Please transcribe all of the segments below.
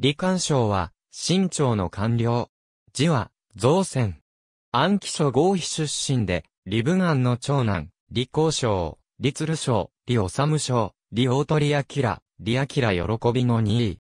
李官賞は、新朝の官僚。字は、造船。安記書合肥出身で、李文安の長男、李光賞、李鶴賞、李治賞、李大鳥明、李明喜びの2位。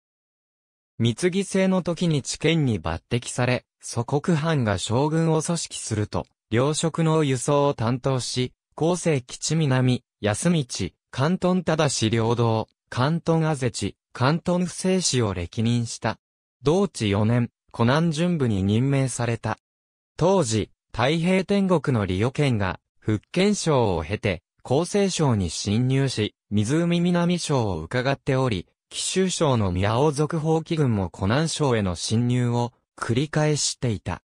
三木制の時に知見に抜擢され、祖国藩が将軍を組織すると、領職の輸送を担当し、後生基地南、安道、関東忠領道、関東あぜち、関東府政史を歴任した。同地4年、湖南巡部に任命された。当時、太平天国の利オ県が、福建省を経て、厚生省に侵入し、湖南省を伺っており、紀州省の宮尾族法規軍も湖南省への侵入を繰り返していた。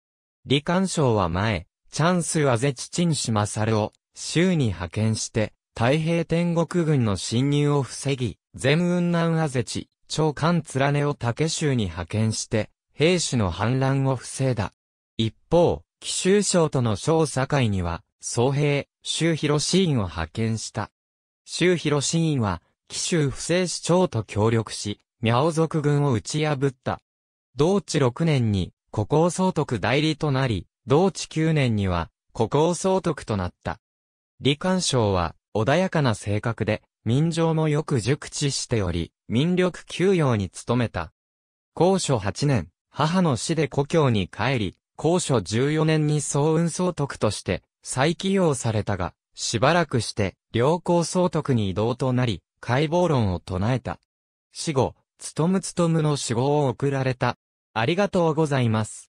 李官省は前、チャンスはチチンシマサルを、州に派遣して、太平天国軍の侵入を防ぎ、全雲南アゼチ、長官連ねを竹州に派遣して、兵士の反乱を防いだ。一方、紀州省との省境には、総兵、周広市院を派遣した。周広市院は、紀州不正市長と協力し、苗族軍を打ち破った。同治6年に、古王総督代理となり、同治9年には、古王総督となった。李官省は、穏やかな性格で、民情もよく熟知しており、民力休養に努めた。高所8年、母の死で故郷に帰り、高所14年に総運総督として再起用されたが、しばらくして、良好総督に移動となり、解剖論を唱えた。死後、つとむつとむの死後を送られた。ありがとうございます。